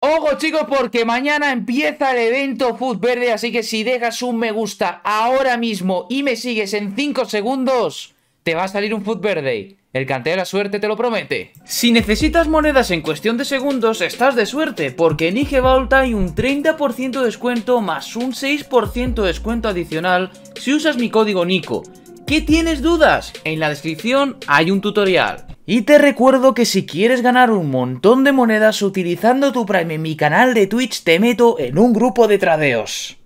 Ojo chicos porque mañana empieza el evento Food Verde, así que si dejas un me gusta ahora mismo y me sigues en 5 segundos, te va a salir un Food Verde. El CANTE de la suerte te lo promete. Si necesitas monedas en cuestión de segundos, estás de suerte, porque en IG hay un 30% de descuento más un 6% descuento adicional si usas mi código NICO. ¿Qué tienes dudas? En la descripción hay un tutorial. Y te recuerdo que si quieres ganar un montón de monedas utilizando tu Prime en mi canal de Twitch, te meto en un grupo de tradeos.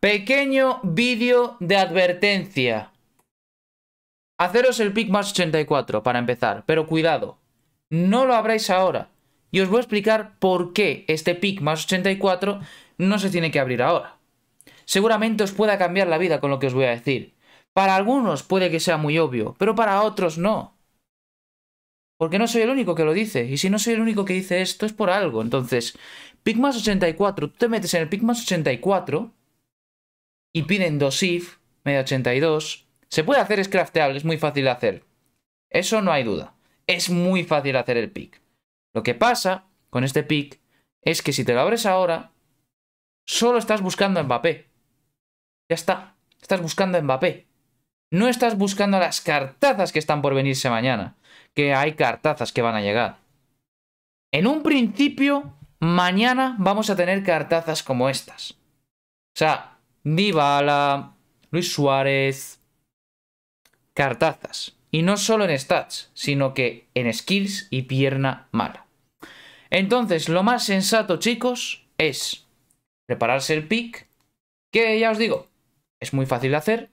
Pequeño vídeo de advertencia. Haceros el pick más 84 para empezar, pero cuidado, no lo abráis ahora. Y os voy a explicar por qué este pick más 84 no se tiene que abrir ahora. Seguramente os pueda cambiar la vida con lo que os voy a decir. Para algunos puede que sea muy obvio, pero para otros no. Porque no soy el único que lo dice. Y si no soy el único que dice esto, es por algo. Entonces, Pigmas 84, tú te metes en el Pigmas 84 y piden dos if, media 82. Se puede hacer, es crafteable, es muy fácil de hacer. Eso no hay duda. Es muy fácil hacer el pick. Lo que pasa con este pick es que si te lo abres ahora, solo estás buscando a Mbappé. Ya está. Estás buscando a Mbappé. No estás buscando las cartazas que están por venirse mañana. Que hay cartazas que van a llegar. En un principio, mañana vamos a tener cartazas como estas. O sea, Dybala, Luis Suárez... Cartazas. Y no solo en stats, sino que en skills y pierna mala. Entonces, lo más sensato, chicos, es prepararse el pick, que ya os digo, es muy fácil de hacer,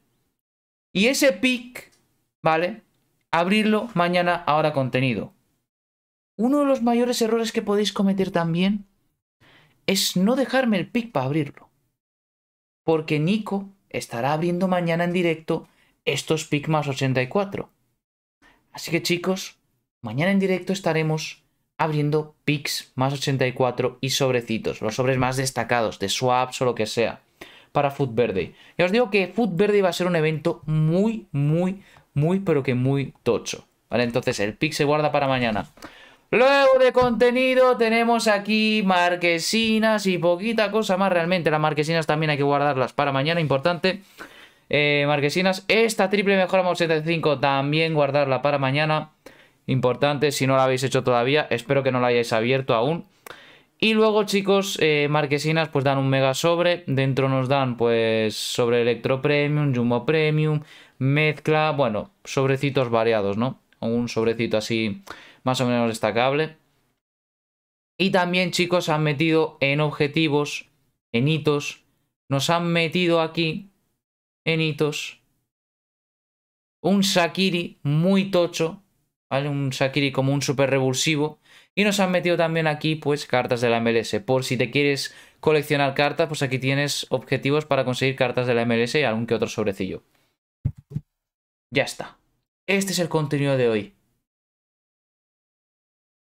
y ese pick, ¿vale? Abrirlo mañana ahora contenido. Uno de los mayores errores que podéis cometer también es no dejarme el pick para abrirlo. Porque Nico estará abriendo mañana en directo estos pick más 84. Así que chicos, mañana en directo estaremos abriendo picks más 84 y sobrecitos, los sobres más destacados, de swaps o lo que sea para Food Verde. Ya os digo que Food Verde va a ser un evento muy, muy, muy, pero que muy tocho. ¿Vale? Entonces el pick se guarda para mañana. Luego de contenido tenemos aquí marquesinas y poquita cosa más realmente. Las marquesinas también hay que guardarlas para mañana, importante. Eh, marquesinas, esta triple mejoramos 75 también guardarla para mañana. Importante, si no la habéis hecho todavía, espero que no la hayáis abierto aún. Y luego, chicos, eh, Marquesinas pues dan un mega sobre. Dentro nos dan pues sobre Electro Premium, Jumbo Premium, mezcla, bueno, sobrecitos variados, ¿no? Un sobrecito así más o menos destacable. Y también, chicos, han metido en objetivos, en hitos, nos han metido aquí, en hitos, un Shakiri muy tocho, ¿vale? Un Shakiri como un super revulsivo y nos han metido también aquí pues cartas de la MLS. Por si te quieres coleccionar cartas, pues aquí tienes objetivos para conseguir cartas de la MLS y algún que otro sobrecillo. Ya está. Este es el contenido de hoy.